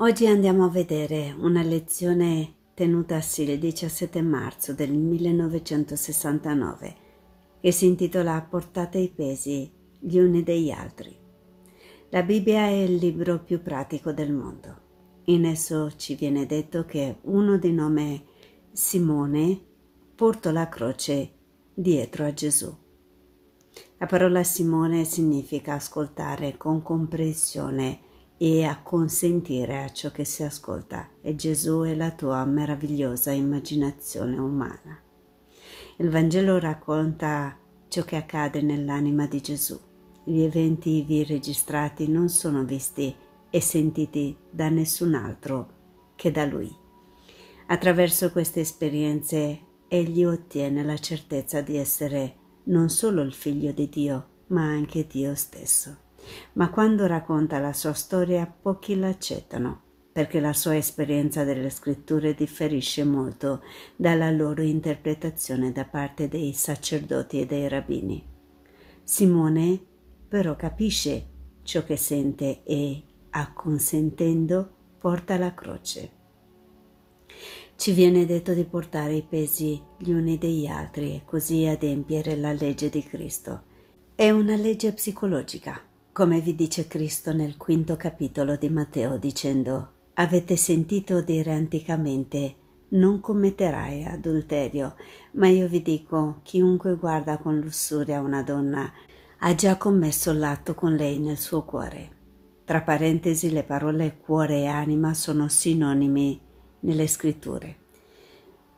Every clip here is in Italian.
Oggi andiamo a vedere una lezione tenutasi il 17 marzo del 1969 che si intitola Portate i pesi gli uni degli altri. La Bibbia è il libro più pratico del mondo. In esso ci viene detto che uno di nome Simone portò la croce dietro a Gesù. La parola Simone significa ascoltare con comprensione e a consentire a ciò che si ascolta è Gesù e la tua meravigliosa immaginazione umana. Il Vangelo racconta ciò che accade nell'anima di Gesù. Gli eventi vi registrati non sono visti e sentiti da nessun altro che da lui. Attraverso queste esperienze egli ottiene la certezza di essere non solo il figlio di Dio, ma anche Dio stesso ma quando racconta la sua storia pochi l'accettano, perché la sua esperienza delle scritture differisce molto dalla loro interpretazione da parte dei sacerdoti e dei rabbini. Simone però capisce ciò che sente e, acconsentendo, porta la croce. Ci viene detto di portare i pesi gli uni degli altri e così adempiere la legge di Cristo. È una legge psicologica come vi dice Cristo nel quinto capitolo di Matteo dicendo Avete sentito dire anticamente non commetterai adulterio, ma io vi dico chiunque guarda con lussuria una donna ha già commesso l'atto con lei nel suo cuore. Tra parentesi le parole cuore e anima sono sinonimi nelle scritture.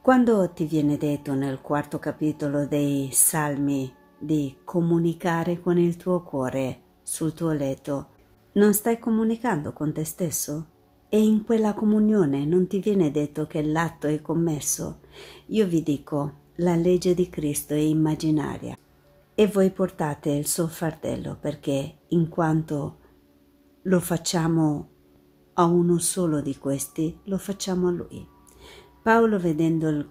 Quando ti viene detto nel quarto capitolo dei Salmi di comunicare con il tuo cuore sul tuo letto, non stai comunicando con te stesso? E in quella comunione non ti viene detto che l'atto è commesso? Io vi dico, la legge di Cristo è immaginaria e voi portate il suo fardello perché in quanto lo facciamo a uno solo di questi, lo facciamo a lui. Paolo vedendo il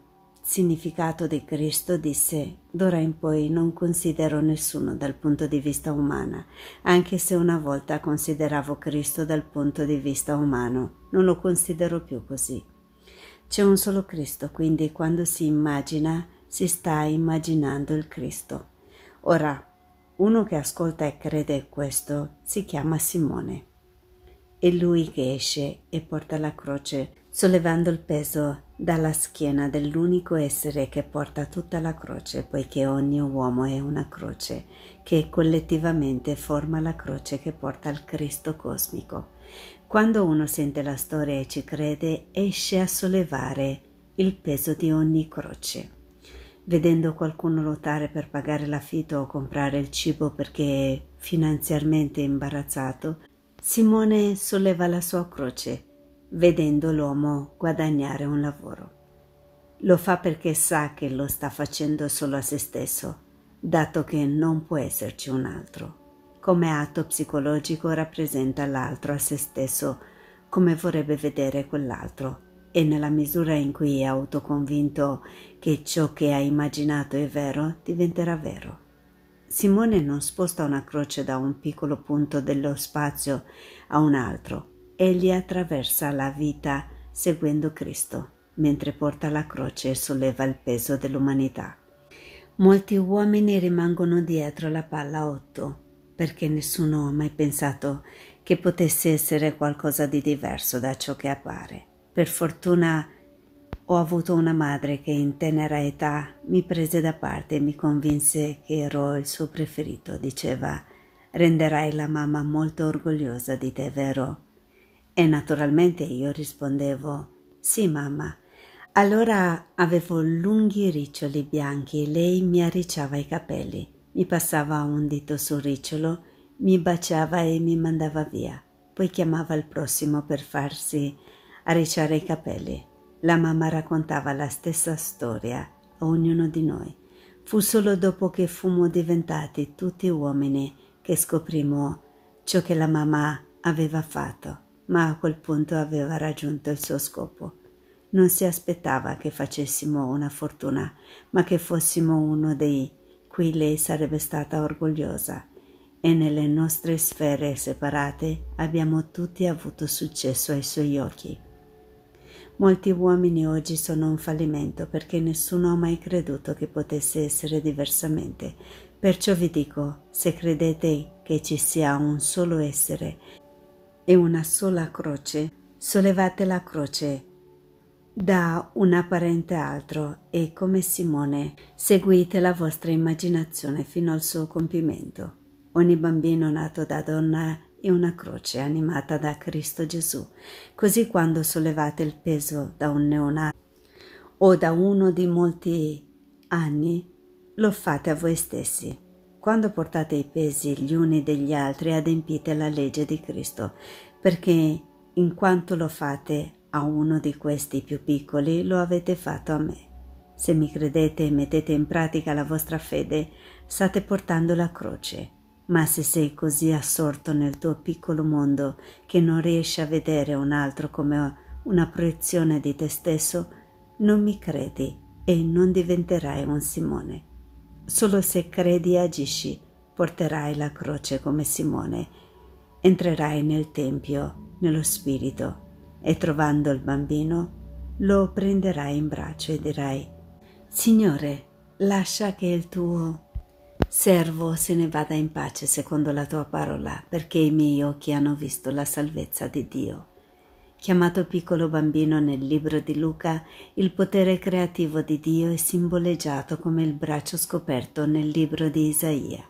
significato di Cristo disse d'ora in poi non considero nessuno dal punto di vista umano, anche se una volta consideravo Cristo dal punto di vista umano, non lo considero più così. C'è un solo Cristo, quindi quando si immagina si sta immaginando il Cristo. Ora, uno che ascolta e crede questo si chiama Simone. È lui che esce e porta la croce, sollevando il peso dalla schiena dell'unico essere che porta tutta la croce, poiché ogni uomo è una croce, che collettivamente forma la croce che porta al Cristo cosmico. Quando uno sente la storia e ci crede, esce a sollevare il peso di ogni croce. Vedendo qualcuno lottare per pagare l'affitto o comprare il cibo perché è finanziariamente imbarazzato, Simone solleva la sua croce vedendo l'uomo guadagnare un lavoro. Lo fa perché sa che lo sta facendo solo a se stesso, dato che non può esserci un altro. Come atto psicologico rappresenta l'altro a se stesso come vorrebbe vedere quell'altro e nella misura in cui è autoconvinto che ciò che ha immaginato è vero, diventerà vero. Simone non sposta una croce da un piccolo punto dello spazio a un altro, egli attraversa la vita seguendo Cristo, mentre porta la croce e solleva il peso dell'umanità. Molti uomini rimangono dietro la palla 8 perché nessuno ha mai pensato che potesse essere qualcosa di diverso da ciò che appare. Per fortuna ho avuto una madre che in tenera età mi prese da parte e mi convinse che ero il suo preferito. Diceva, renderai la mamma molto orgogliosa di te, vero? E naturalmente io rispondevo sì mamma. Allora avevo lunghi riccioli bianchi e lei mi arricciava i capelli, mi passava un dito sul ricciolo, mi baciava e mi mandava via. Poi chiamava il prossimo per farsi arricciare i capelli. La mamma raccontava la stessa storia a ognuno di noi. Fu solo dopo che fummo diventati tutti uomini che scoprimo ciò che la mamma aveva fatto ma a quel punto aveva raggiunto il suo scopo. Non si aspettava che facessimo una fortuna, ma che fossimo uno dei cui lei sarebbe stata orgogliosa. E nelle nostre sfere separate abbiamo tutti avuto successo ai suoi occhi. Molti uomini oggi sono un fallimento perché nessuno ha mai creduto che potesse essere diversamente. Perciò vi dico, se credete che ci sia un solo essere e una sola croce, sollevate la croce da un apparente altro e come Simone seguite la vostra immaginazione fino al suo compimento. Ogni bambino nato da donna è una croce animata da Cristo Gesù. Così quando sollevate il peso da un neonato o da uno di molti anni, lo fate a voi stessi quando portate i pesi gli uni degli altri adempite la legge di Cristo, perché in quanto lo fate a uno di questi più piccoli, lo avete fatto a me. Se mi credete e mettete in pratica la vostra fede, state portando la croce. Ma se sei così assorto nel tuo piccolo mondo che non riesci a vedere un altro come una proiezione di te stesso, non mi credi e non diventerai un Simone. Solo se credi e agisci porterai la croce come Simone. Entrerai nel Tempio, nello Spirito, e trovando il bambino, lo prenderai in braccio e dirai, Signore, lascia che il tuo servo se ne vada in pace secondo la tua parola, perché i miei occhi hanno visto la salvezza di Dio Chiamato piccolo bambino nel libro di Luca, il potere creativo di Dio è simboleggiato come il braccio scoperto nel libro di Isaia.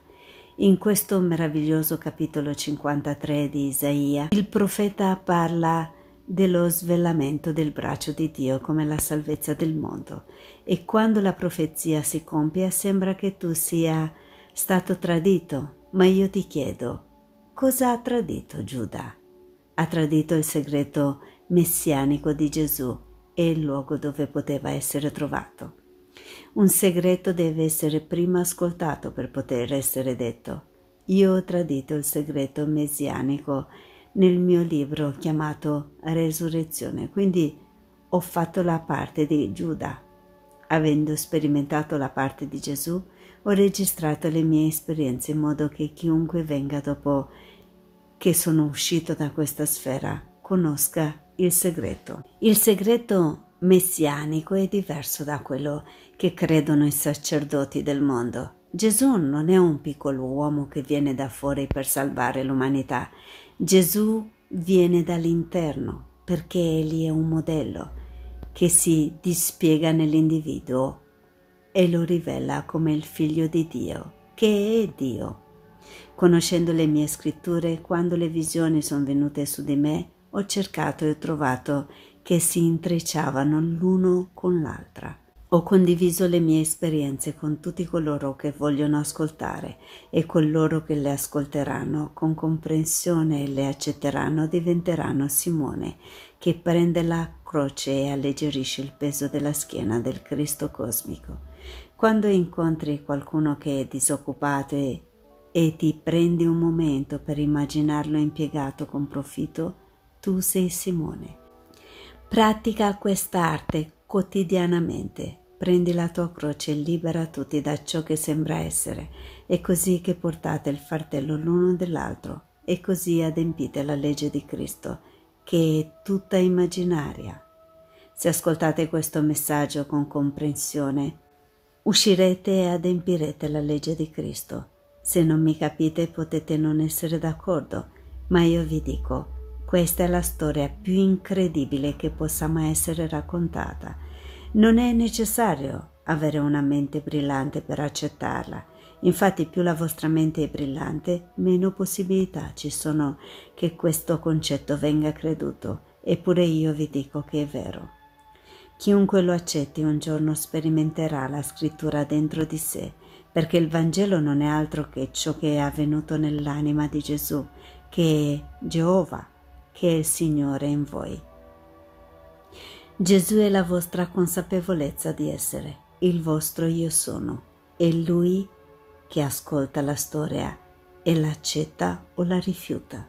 In questo meraviglioso capitolo 53 di Isaia, il profeta parla dello svelamento del braccio di Dio come la salvezza del mondo e quando la profezia si compie sembra che tu sia stato tradito, ma io ti chiedo, cosa ha tradito Giuda? ha tradito il segreto messianico di Gesù e il luogo dove poteva essere trovato. Un segreto deve essere prima ascoltato per poter essere detto. Io ho tradito il segreto messianico nel mio libro chiamato Resurrezione, quindi ho fatto la parte di Giuda. Avendo sperimentato la parte di Gesù, ho registrato le mie esperienze in modo che chiunque venga dopo che sono uscito da questa sfera conosca il segreto. Il segreto messianico è diverso da quello che credono i sacerdoti del mondo. Gesù non è un piccolo uomo che viene da fuori per salvare l'umanità. Gesù viene dall'interno perché egli è un modello che si dispiega nell'individuo e lo rivela come il figlio di Dio, che è Dio. Conoscendo le mie scritture, quando le visioni sono venute su di me, ho cercato e ho trovato che si intrecciavano l'uno con l'altra. Ho condiviso le mie esperienze con tutti coloro che vogliono ascoltare e coloro che le ascolteranno con comprensione e le accetteranno diventeranno Simone, che prende la croce e alleggerisce il peso della schiena del Cristo cosmico. Quando incontri qualcuno che è disoccupato e e ti prendi un momento per immaginarlo impiegato con profitto, tu sei Simone. Pratica quest'arte quotidianamente. Prendi la tua croce e libera tutti da ciò che sembra essere. È così che portate il fardello l'uno dell'altro e così adempite la legge di Cristo, che è tutta immaginaria. Se ascoltate questo messaggio con comprensione, uscirete e adempirete la legge di Cristo se non mi capite potete non essere d'accordo, ma io vi dico, questa è la storia più incredibile che possa mai essere raccontata. Non è necessario avere una mente brillante per accettarla. Infatti più la vostra mente è brillante, meno possibilità ci sono che questo concetto venga creduto, eppure io vi dico che è vero. Chiunque lo accetti un giorno sperimenterà la scrittura dentro di sé perché il Vangelo non è altro che ciò che è avvenuto nell'anima di Gesù, che è Geova, che è il Signore in voi. Gesù è la vostra consapevolezza di essere, il vostro io sono, è Lui che ascolta la storia e l'accetta o la rifiuta.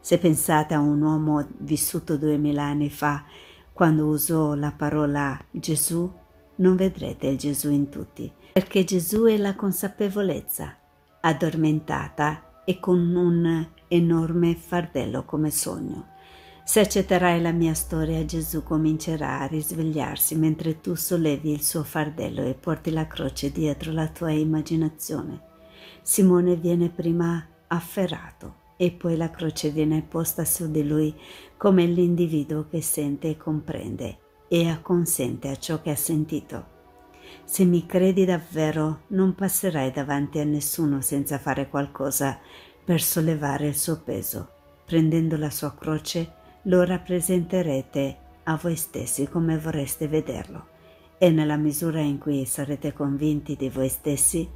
Se pensate a un uomo vissuto duemila anni fa, quando usò la parola Gesù, non vedrete il Gesù in tutti, perché Gesù è la consapevolezza, addormentata e con un enorme fardello come sogno. Se accetterai la mia storia, Gesù comincerà a risvegliarsi mentre tu sollevi il suo fardello e porti la croce dietro la tua immaginazione. Simone viene prima afferrato e poi la croce viene posta su di lui come l'individuo che sente e comprende e acconsente a ciò che ha sentito. Se mi credi davvero, non passerai davanti a nessuno senza fare qualcosa per sollevare il suo peso. Prendendo la sua croce, lo rappresenterete a voi stessi come vorreste vederlo e nella misura in cui sarete convinti di voi stessi,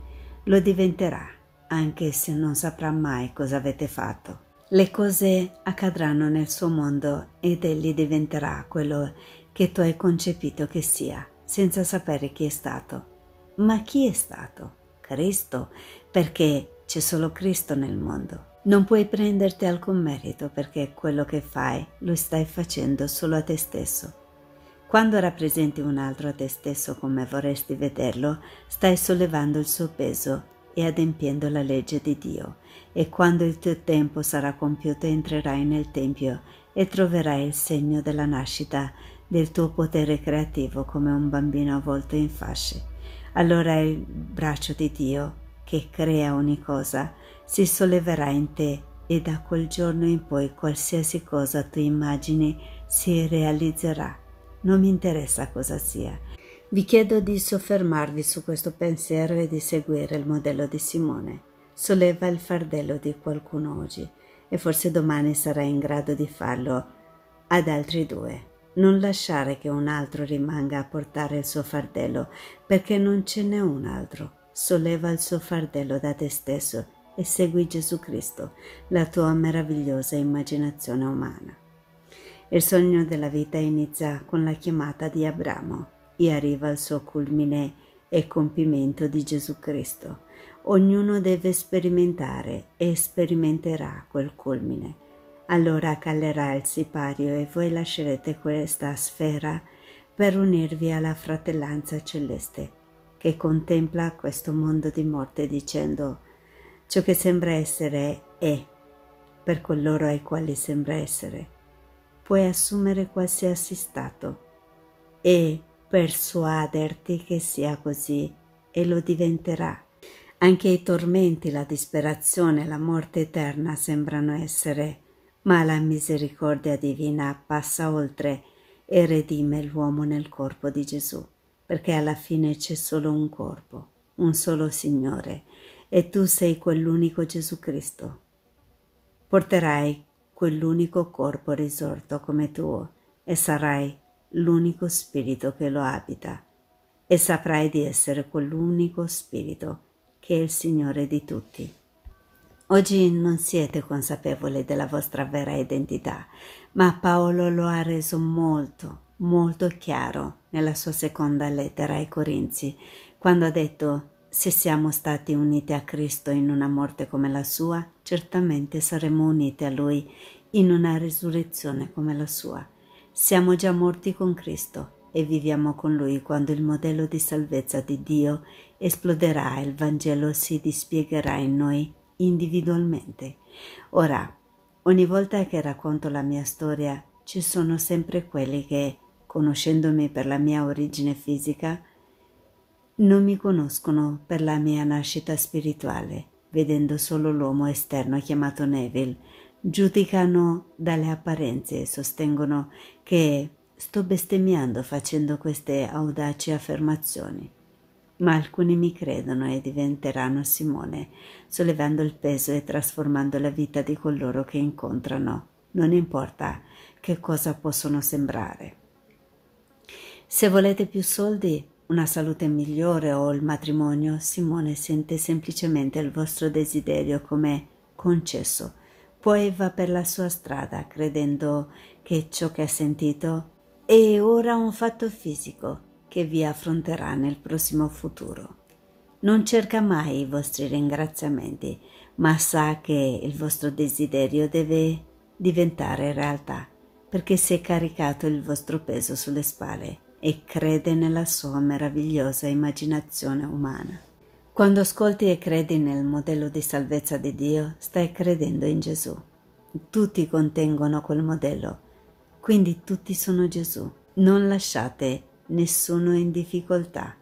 lo diventerà, anche se non saprà mai cosa avete fatto. Le cose accadranno nel suo mondo ed egli diventerà quello che tu hai concepito che sia senza sapere chi è stato. Ma chi è stato? Cristo, perché c'è solo Cristo nel mondo. Non puoi prenderti alcun merito perché quello che fai lo stai facendo solo a te stesso. Quando rappresenti un altro a te stesso come vorresti vederlo, stai sollevando il suo peso e adempiendo la legge di Dio. E quando il tuo tempo sarà compiuto entrerai nel Tempio e troverai il segno della nascita del tuo potere creativo come un bambino avvolto in fasce. Allora il braccio di Dio, che crea ogni cosa, si solleverà in te e da quel giorno in poi qualsiasi cosa tu immagini si realizzerà. Non mi interessa cosa sia. Vi chiedo di soffermarvi su questo pensiero e di seguire il modello di Simone. Solleva il fardello di qualcuno oggi e forse domani sarai in grado di farlo ad altri due. Non lasciare che un altro rimanga a portare il suo fardello, perché non ce n'è un altro. Solleva il suo fardello da te stesso e segui Gesù Cristo, la tua meravigliosa immaginazione umana. Il sogno della vita inizia con la chiamata di Abramo e arriva al suo culmine e compimento di Gesù Cristo. Ognuno deve sperimentare e sperimenterà quel culmine allora calerà il sipario e voi lascerete questa sfera per unirvi alla fratellanza celeste che contempla questo mondo di morte dicendo ciò che sembra essere è per coloro ai quali sembra essere. Puoi assumere qualsiasi stato e persuaderti che sia così e lo diventerà. Anche i tormenti, la disperazione, la morte eterna sembrano essere ma la misericordia divina passa oltre e redime l'uomo nel corpo di Gesù, perché alla fine c'è solo un corpo, un solo Signore, e tu sei quell'unico Gesù Cristo. Porterai quell'unico corpo risorto come tuo e sarai l'unico spirito che lo abita e saprai di essere quell'unico spirito che è il Signore di tutti. Oggi non siete consapevoli della vostra vera identità, ma Paolo lo ha reso molto, molto chiaro nella sua seconda lettera ai Corinzi, quando ha detto se siamo stati uniti a Cristo in una morte come la sua, certamente saremo uniti a Lui in una risurrezione come la sua. Siamo già morti con Cristo e viviamo con Lui quando il modello di salvezza di Dio esploderà e il Vangelo si dispiegherà in noi individualmente. Ora, ogni volta che racconto la mia storia, ci sono sempre quelli che, conoscendomi per la mia origine fisica, non mi conoscono per la mia nascita spirituale, vedendo solo l'uomo esterno chiamato Neville, giudicano dalle apparenze e sostengono che sto bestemmiando facendo queste audaci affermazioni ma alcuni mi credono e diventeranno Simone, sollevando il peso e trasformando la vita di coloro che incontrano, non importa che cosa possono sembrare. Se volete più soldi, una salute migliore o il matrimonio, Simone sente semplicemente il vostro desiderio come concesso, poi va per la sua strada credendo che ciò che ha sentito è ora un fatto fisico che vi affronterà nel prossimo futuro. Non cerca mai i vostri ringraziamenti, ma sa che il vostro desiderio deve diventare realtà, perché si è caricato il vostro peso sulle spalle e crede nella sua meravigliosa immaginazione umana. Quando ascolti e credi nel modello di salvezza di Dio, stai credendo in Gesù. Tutti contengono quel modello, quindi tutti sono Gesù. Non lasciate nessuno in difficoltà.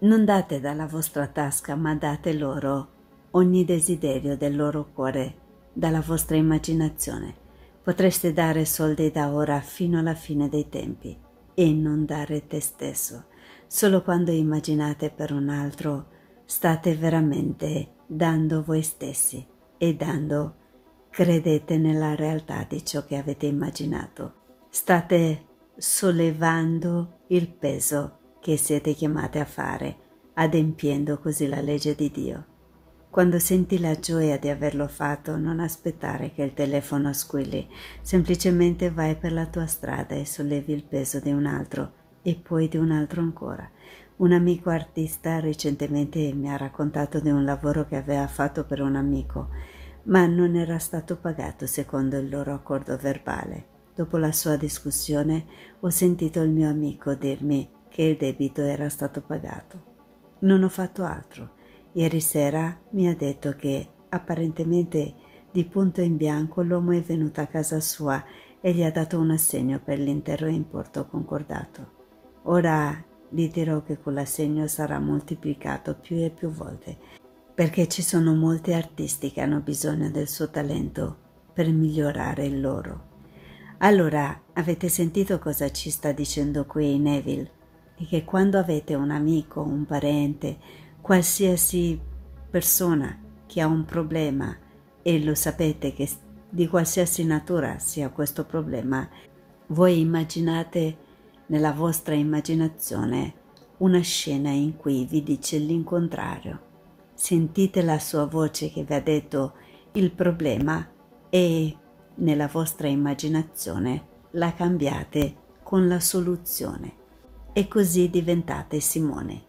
Non date dalla vostra tasca, ma date loro ogni desiderio del loro cuore, dalla vostra immaginazione. Potreste dare soldi da ora fino alla fine dei tempi e non dare te stesso. Solo quando immaginate per un altro state veramente dando voi stessi e dando credete nella realtà di ciò che avete immaginato. State sollevando il peso che siete chiamate a fare, adempiendo così la legge di Dio. Quando senti la gioia di averlo fatto, non aspettare che il telefono squilli, semplicemente vai per la tua strada e sollevi il peso di un altro e poi di un altro ancora. Un amico artista recentemente mi ha raccontato di un lavoro che aveva fatto per un amico, ma non era stato pagato secondo il loro accordo verbale. Dopo la sua discussione ho sentito il mio amico dirmi che il debito era stato pagato. Non ho fatto altro. Ieri sera mi ha detto che apparentemente di punto in bianco l'uomo è venuto a casa sua e gli ha dato un assegno per l'intero importo concordato. Ora gli dirò che quell'assegno sarà moltiplicato più e più volte, perché ci sono molti artisti che hanno bisogno del suo talento per migliorare il loro. Allora, avete sentito cosa ci sta dicendo qui Neville? E che quando avete un amico, un parente, qualsiasi persona che ha un problema e lo sapete che di qualsiasi natura sia questo problema, voi immaginate nella vostra immaginazione una scena in cui vi dice l'incontrario. Sentite la sua voce che vi ha detto il problema e nella vostra immaginazione la cambiate con la soluzione e così diventate Simone.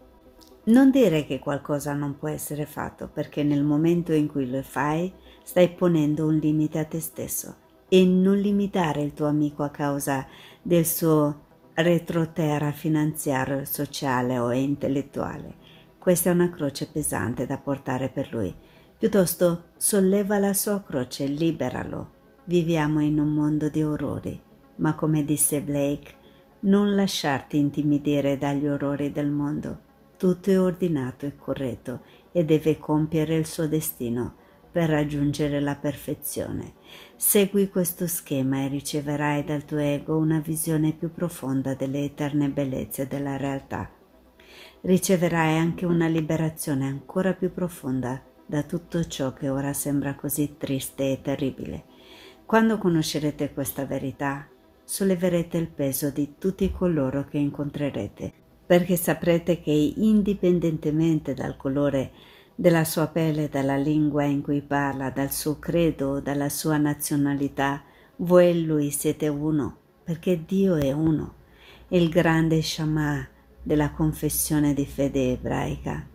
Non dire che qualcosa non può essere fatto perché nel momento in cui lo fai stai ponendo un limite a te stesso e non limitare il tuo amico a causa del suo retroterra finanziario, sociale o intellettuale. Questa è una croce pesante da portare per lui. Piuttosto solleva la sua croce, liberalo Viviamo in un mondo di orrori, ma come disse Blake, non lasciarti intimidire dagli orrori del mondo. Tutto è ordinato e corretto e deve compiere il suo destino per raggiungere la perfezione. Segui questo schema e riceverai dal tuo ego una visione più profonda delle eterne bellezze della realtà. Riceverai anche una liberazione ancora più profonda da tutto ciò che ora sembra così triste e terribile. Quando conoscerete questa verità, solleverete il peso di tutti coloro che incontrerete, perché saprete che indipendentemente dal colore della sua pelle, dalla lingua in cui parla, dal suo credo, dalla sua nazionalità, voi e lui siete uno, perché Dio è uno, il grande Shammah della confessione di fede ebraica.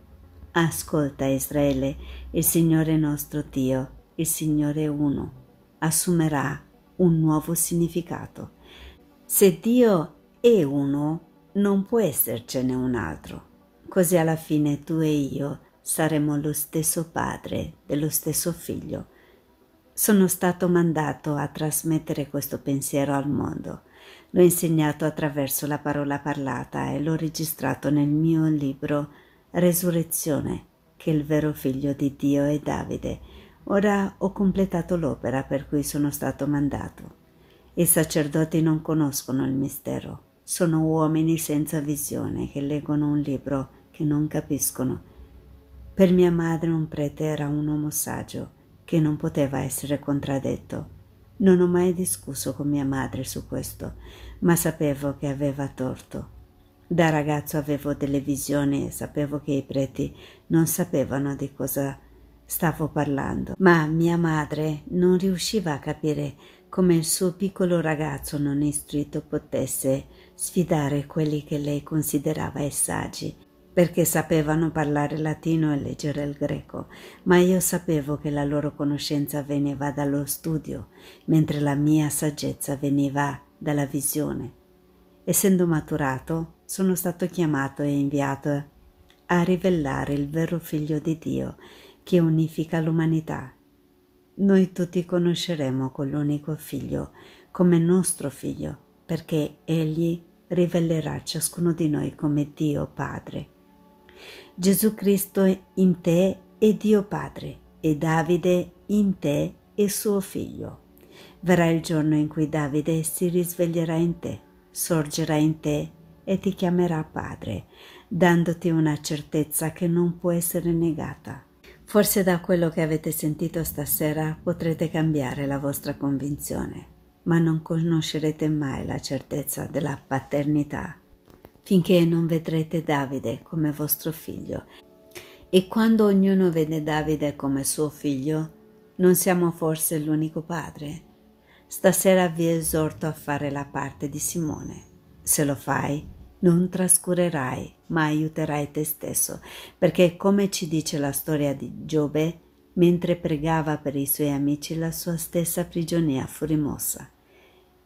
Ascolta Israele, il Signore nostro Dio, il Signore è uno assumerà un nuovo significato. Se Dio è uno, non può essercene un altro. Così alla fine tu e io saremo lo stesso padre dello stesso figlio. Sono stato mandato a trasmettere questo pensiero al mondo. L'ho insegnato attraverso la parola parlata e l'ho registrato nel mio libro Resurrezione, che il vero figlio di Dio è Davide Ora ho completato l'opera per cui sono stato mandato. I sacerdoti non conoscono il mistero, sono uomini senza visione che leggono un libro che non capiscono. Per mia madre un prete era un uomo saggio che non poteva essere contraddetto. Non ho mai discusso con mia madre su questo, ma sapevo che aveva torto. Da ragazzo avevo delle visioni e sapevo che i preti non sapevano di cosa stavo parlando, ma mia madre non riusciva a capire come il suo piccolo ragazzo non istruito potesse sfidare quelli che lei considerava i saggi, perché sapevano parlare latino e leggere il greco, ma io sapevo che la loro conoscenza veniva dallo studio, mentre la mia saggezza veniva dalla visione. Essendo maturato, sono stato chiamato e inviato a rivellare il vero figlio di Dio che unifica l'umanità. Noi tutti conosceremo quell'unico figlio come nostro figlio, perché egli rivelerà ciascuno di noi come Dio Padre. Gesù Cristo in te è Dio Padre e Davide in te è suo figlio. Verrà il giorno in cui Davide si risveglierà in te, sorgerà in te e ti chiamerà Padre, dandoti una certezza che non può essere negata. Forse da quello che avete sentito stasera potrete cambiare la vostra convinzione, ma non conoscerete mai la certezza della paternità finché non vedrete Davide come vostro figlio. E quando ognuno vede Davide come suo figlio, non siamo forse l'unico padre. Stasera vi esorto a fare la parte di Simone. Se lo fai, non trascurerai ma aiuterai te stesso, perché come ci dice la storia di Giobbe, mentre pregava per i suoi amici la sua stessa prigionia fu rimossa.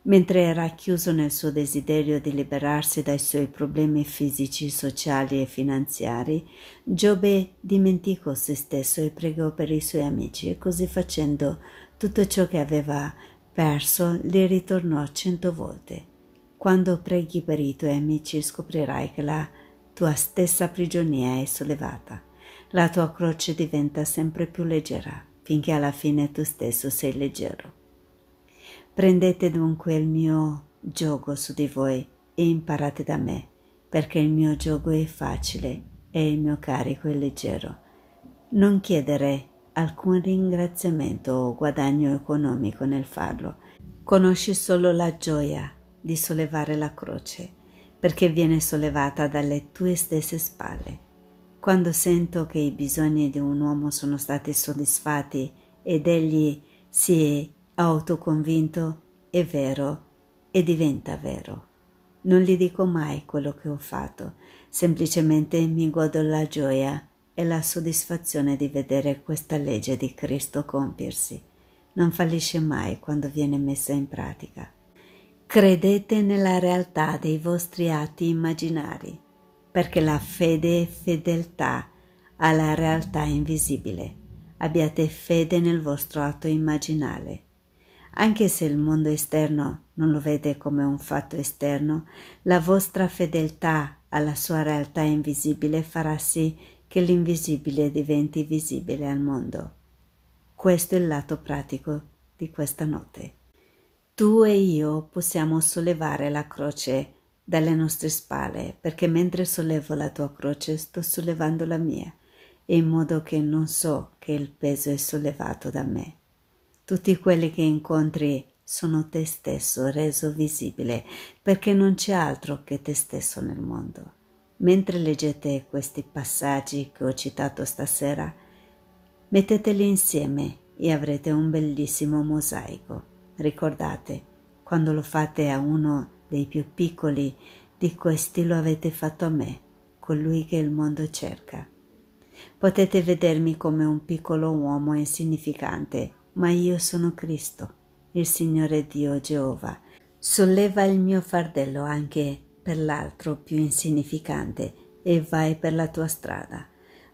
Mentre era chiuso nel suo desiderio di liberarsi dai suoi problemi fisici, sociali e finanziari, Giobbe dimenticò se stesso e pregò per i suoi amici e così facendo tutto ciò che aveva perso le ritornò cento volte. Quando preghi per i tuoi amici scoprirai che la tua stessa prigionia è sollevata, la tua croce diventa sempre più leggera, finché alla fine tu stesso sei leggero. Prendete dunque il mio gioco su di voi e imparate da me, perché il mio gioco è facile e il mio carico è leggero. Non chiedere alcun ringraziamento o guadagno economico nel farlo. Conosci solo la gioia di sollevare la croce perché viene sollevata dalle tue stesse spalle. Quando sento che i bisogni di un uomo sono stati soddisfatti ed egli si è autoconvinto, è vero e diventa vero. Non gli dico mai quello che ho fatto, semplicemente mi godo la gioia e la soddisfazione di vedere questa legge di Cristo compiersi. Non fallisce mai quando viene messa in pratica. Credete nella realtà dei vostri atti immaginari, perché la fede è fedeltà alla realtà invisibile. Abbiate fede nel vostro atto immaginale. Anche se il mondo esterno non lo vede come un fatto esterno, la vostra fedeltà alla sua realtà invisibile farà sì che l'invisibile diventi visibile al mondo. Questo è il lato pratico di questa notte tu e io possiamo sollevare la croce dalle nostre spalle, perché mentre sollevo la tua croce sto sollevando la mia, in modo che non so che il peso è sollevato da me. Tutti quelli che incontri sono te stesso reso visibile, perché non c'è altro che te stesso nel mondo. Mentre leggete questi passaggi che ho citato stasera, metteteli insieme e avrete un bellissimo mosaico. Ricordate, quando lo fate a uno dei più piccoli, di questi lo avete fatto a me, colui che il mondo cerca. Potete vedermi come un piccolo uomo insignificante, ma io sono Cristo, il Signore Dio Geova. Solleva il mio fardello anche per l'altro più insignificante e vai per la tua strada.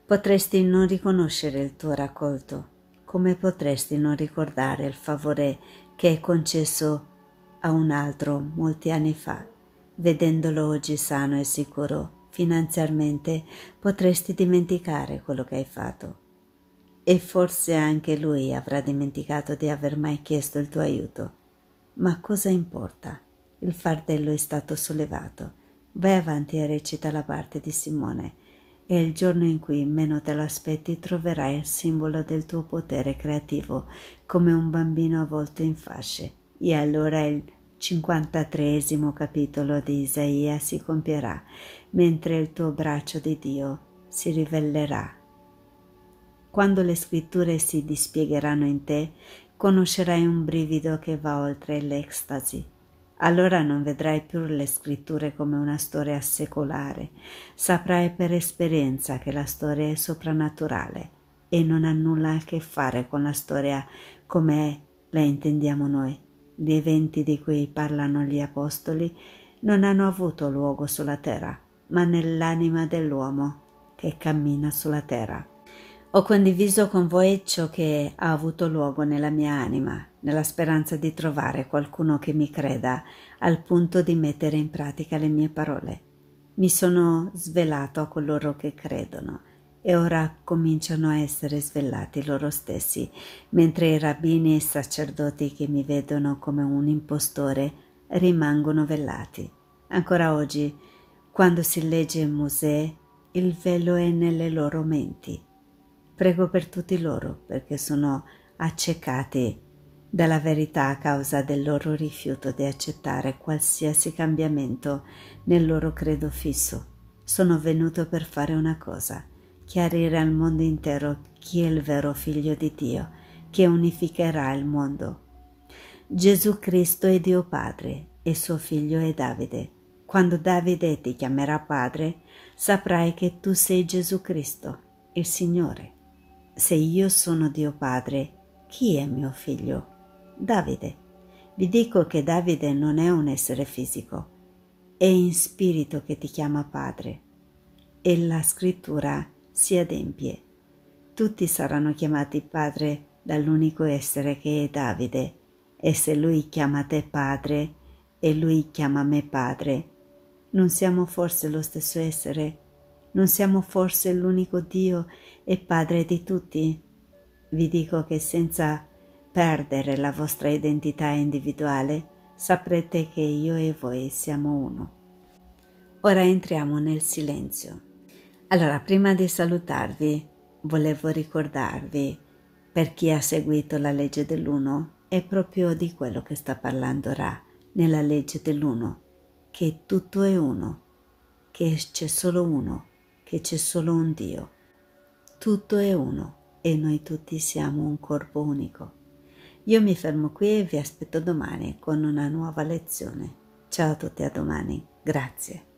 Potresti non riconoscere il tuo raccolto, come potresti non ricordare il favore che hai concesso a un altro molti anni fa? Vedendolo oggi sano e sicuro finanziariamente, potresti dimenticare quello che hai fatto. E forse anche lui avrà dimenticato di aver mai chiesto il tuo aiuto. Ma cosa importa? Il fardello è stato sollevato. Vai avanti e recita la parte di Simone e il giorno in cui meno te lo aspetti troverai il simbolo del tuo potere creativo come un bambino avvolto in fasce. E allora il 53 capitolo di Isaia si compierà, mentre il tuo braccio di Dio si rivellerà. Quando le scritture si dispiegheranno in te, conoscerai un brivido che va oltre l'ecstasy. Allora non vedrai più le scritture come una storia secolare, saprai per esperienza che la storia è soprannaturale e non ha nulla a che fare con la storia come la intendiamo noi. Gli eventi di cui parlano gli apostoli non hanno avuto luogo sulla terra, ma nell'anima dell'uomo che cammina sulla terra. Ho condiviso con voi ciò che ha avuto luogo nella mia anima nella speranza di trovare qualcuno che mi creda al punto di mettere in pratica le mie parole. Mi sono svelato a coloro che credono e ora cominciano a essere svelati loro stessi, mentre i rabbini e i sacerdoti che mi vedono come un impostore rimangono velati. Ancora oggi, quando si legge Mosè, il velo è nelle loro menti. Prego per tutti loro perché sono accecati dalla verità a causa del loro rifiuto di accettare qualsiasi cambiamento nel loro credo fisso. Sono venuto per fare una cosa, chiarire al mondo intero chi è il vero figlio di Dio, che unificherà il mondo. Gesù Cristo è Dio Padre e suo figlio è Davide. Quando Davide ti chiamerà Padre, saprai che tu sei Gesù Cristo, il Signore. Se io sono Dio Padre, chi è mio figlio? Davide. Vi dico che Davide non è un essere fisico, è in spirito che ti chiama Padre. E la scrittura si adempie. Tutti saranno chiamati Padre dall'unico essere che è Davide. E se lui chiama te Padre e lui chiama me Padre, non siamo forse lo stesso essere? Non siamo forse l'unico Dio e Padre di tutti? Vi dico che senza perdere la vostra identità individuale, saprete che io e voi siamo uno. Ora entriamo nel silenzio. Allora, prima di salutarvi, volevo ricordarvi, per chi ha seguito la legge dell'uno, è proprio di quello che sta parlando Ra nella legge dell'uno, che tutto è uno, che c'è solo uno, che c'è solo un Dio. Tutto è uno e noi tutti siamo un corpo unico. Io mi fermo qui e vi aspetto domani con una nuova lezione. Ciao a tutti, a domani. Grazie.